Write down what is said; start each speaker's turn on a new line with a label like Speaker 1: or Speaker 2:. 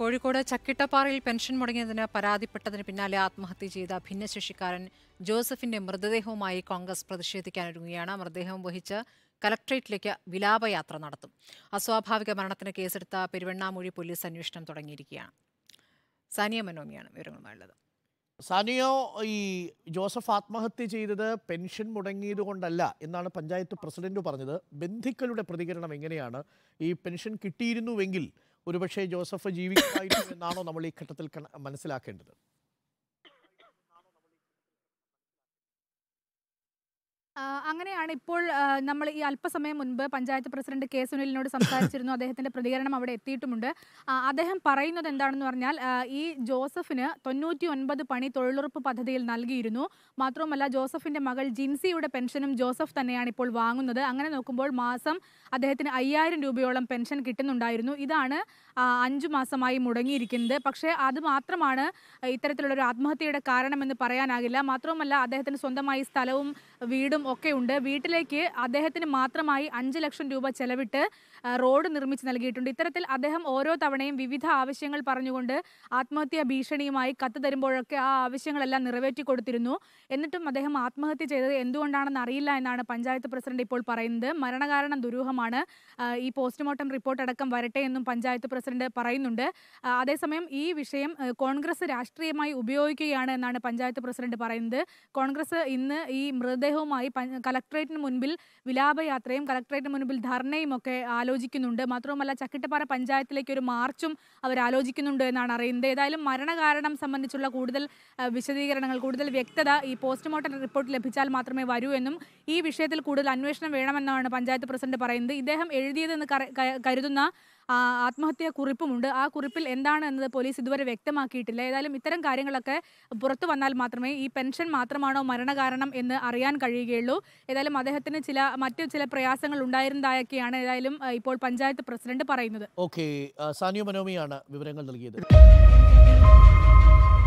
Speaker 1: Kozhikode ചക്കിട്ടപ്പാറയിൽ pension മുടങ്ങിയതിന് പരാതിപ്പെട്ടതിന് പിന്നാലെ ആത്മഹത്യ ചെയ്ത ഭിന്നശേഷിക്കാരൻ ജോസഫിന്റെ മൃതദേഹവുമായി കോൺഗ്രസ് പ്രതിഷേധിക്കാനൊരുങ്ങുകയാണ് മൃതദേഹം വഹിച്ച് കലക്ട്രേറ്റിലേക്ക് വിലാപയാത്ര നടത്തും അസ്വാഭാവിക മരണത്തിന് കേസെടുത്ത പെരുവണ്ണാമൂഴി പോലീസ് അന്വേഷണം തുടങ്ങിയിരിക്കുകയാണ് സാനിയ മനോമിയാണ് വിവരങ്ങളുമായുള്ളത്
Speaker 2: സാനിയോ ഈ ജോസഫ് ആത്മഹത്യ ചെയ്തത് പെൻഷൻ മുടങ്ങിയത് കൊണ്ടല്ല എന്നാണ് പഞ്ചായത്ത് പ്രസിഡന്റ് പറഞ്ഞത് ബന്ധുക്കളുടെ പ്രതികരണം എങ്ങനെയാണ് ഈ പെൻഷൻ കിട്ടിയിരുന്നുവെങ്കിൽ ഒരുപക്ഷേ ജോസഫ് ജീവിക്കുമായിരുന്നു എന്നാണോ നമ്മൾ ഈ ഘട്ടത്തിൽ മനസ്സിലാക്കേണ്ടത്
Speaker 3: അങ്ങനെയാണ് ഇപ്പോൾ നമ്മൾ ഈ അല്പസമയം മുൻപ് പഞ്ചായത്ത് പ്രസിഡന്റ് കെ സുനിലിനോട് സംസാരിച്ചിരുന്നു അദ്ദേഹത്തിന്റെ പ്രതികരണം അവിടെ എത്തിയിട്ടുമുണ്ട് അദ്ദേഹം പറയുന്നത് എന്താണെന്ന് പറഞ്ഞാൽ ഈ ജോസഫിന് തൊണ്ണൂറ്റി ഒൻപത് പണി തൊഴിലുറപ്പ് പദ്ധതിയിൽ നൽകിയിരുന്നു മാത്രവുമല്ല ജോസഫിന്റെ മകൾ ജിൻസിയുടെ പെൻഷനും ജോസഫ് തന്നെയാണ് ഇപ്പോൾ വാങ്ങുന്നത് അങ്ങനെ നോക്കുമ്പോൾ മാസം അദ്ദേഹത്തിന് അയ്യായിരം രൂപയോളം പെൻഷൻ കിട്ടുന്നുണ്ടായിരുന്നു ഇതാണ് അഞ്ചു മാസമായി മുടങ്ങിയിരിക്കുന്നത് പക്ഷേ അത് മാത്രമാണ് ഇത്തരത്തിലുള്ള ഒരു ആത്മഹത്യയുടെ കാരണമെന്ന് പറയാനാകില്ല മാത്രവുമല്ല അദ്ദേഹത്തിന് സ്വന്തമായി സ്ഥലവും വീടും വീടും ഒക്കെ ഉണ്ട് വീട്ടിലേക്ക് അദ്ദേഹത്തിന് മാത്രമായി അഞ്ച് ലക്ഷം രൂപ ചെലവിട്ട് റോഡ് നിർമ്മിച്ച് നൽകിയിട്ടുണ്ട് ഇത്തരത്തിൽ അദ്ദേഹം ഓരോ തവണയും വിവിധ ആവശ്യങ്ങൾ പറഞ്ഞുകൊണ്ട് ആത്മഹത്യാ ഭീഷണിയുമായി കത്ത് തരുമ്പോഴൊക്കെ ആ ആവശ്യങ്ങളെല്ലാം നിറവേറ്റി കൊടുത്തിരുന്നു എന്നിട്ടും അദ്ദേഹം ആത്മഹത്യ ചെയ്തത് എന്തുകൊണ്ടാണെന്ന് അറിയില്ല എന്നാണ് പഞ്ചായത്ത് പ്രസിഡന്റ് ഇപ്പോൾ പറയുന്നത് മരണകാരണം ദുരൂഹമാണ് ഈ പോസ്റ്റ്മോർട്ടം റിപ്പോർട്ട് അടക്കം വരട്ടെ എന്നും പഞ്ചായത്ത് പ്രസിഡന്റ് പറയുന്നുണ്ട് അതേസമയം ഈ വിഷയം കോൺഗ്രസ് രാഷ്ട്രീയമായി ഉപയോഗിക്കുകയാണ് എന്നാണ് പഞ്ചായത്ത് പ്രസിഡന്റ് പറയുന്നത് കോൺഗ്രസ് ഇന്ന് ഈ മൃതദേഹവുമായി ഇതിനായി കലക്ട്രേറ്റിന് മുൻപിൽ വിലാപയാത്രയും കലക്ട്രേറ്റിന് മുൻപിൽ ധർണയും ഒക്കെ ആലോചിക്കുന്നുണ്ട് മാത്രവുമല്ല ചക്കിട്ടപ്പാറ പഞ്ചായത്തിലേക്ക് ഒരു മാർച്ചും അവർ ആലോചിക്കുന്നുണ്ട് എന്നാണ് അറിയുന്നത് ഏതായാലും മരണകാരണം സംബന്ധിച്ചുള്ള കൂടുതൽ വിശദീകരണങ്ങൾ കൂടുതൽ വ്യക്തത ഈ പോസ്റ്റ്മോർട്ടം റിപ്പോർട്ട് ലഭിച്ചാൽ മാത്രമേ വരൂ എന്നും ഈ വിഷയത്തിൽ കൂടുതൽ അന്വേഷണം വേണമെന്നാണ് പഞ്ചായത്ത് പ്രസിഡന്റ് പറയുന്നത് ഇദ്ദേഹം എഴുതിയതെന്ന് കരുതുന്ന ആത്മഹത്യാ കുറിപ്പുമുണ്ട് ആ കുറിപ്പിൽ എന്താണ് എന്നത് പോലീസ് ഇതുവരെ വ്യക്തമാക്കിയിട്ടില്ല ഏതായാലും ഇത്തരം കാര്യങ്ങളൊക്കെ പുറത്തു വന്നാൽ മാത്രമേ ഈ പെൻഷൻ മാത്രമാണോ മരണകാരണം എന്ന് അറിയാൻ കഴിയുകയുള്ളൂ ഏതായാലും അദ്ദേഹത്തിന് ചില മറ്റു ചില പ്രയാസങ്ങൾ ഉണ്ടായിരുന്നതായൊക്കെയാണ് ഏതായാലും ഇപ്പോൾ പഞ്ചായത്ത് പ്രസിഡന്റ് പറയുന്നത്
Speaker 2: ഓക്കെ സാനിയോ മനോമിയാണ് വിവരങ്ങൾ നൽകിയത്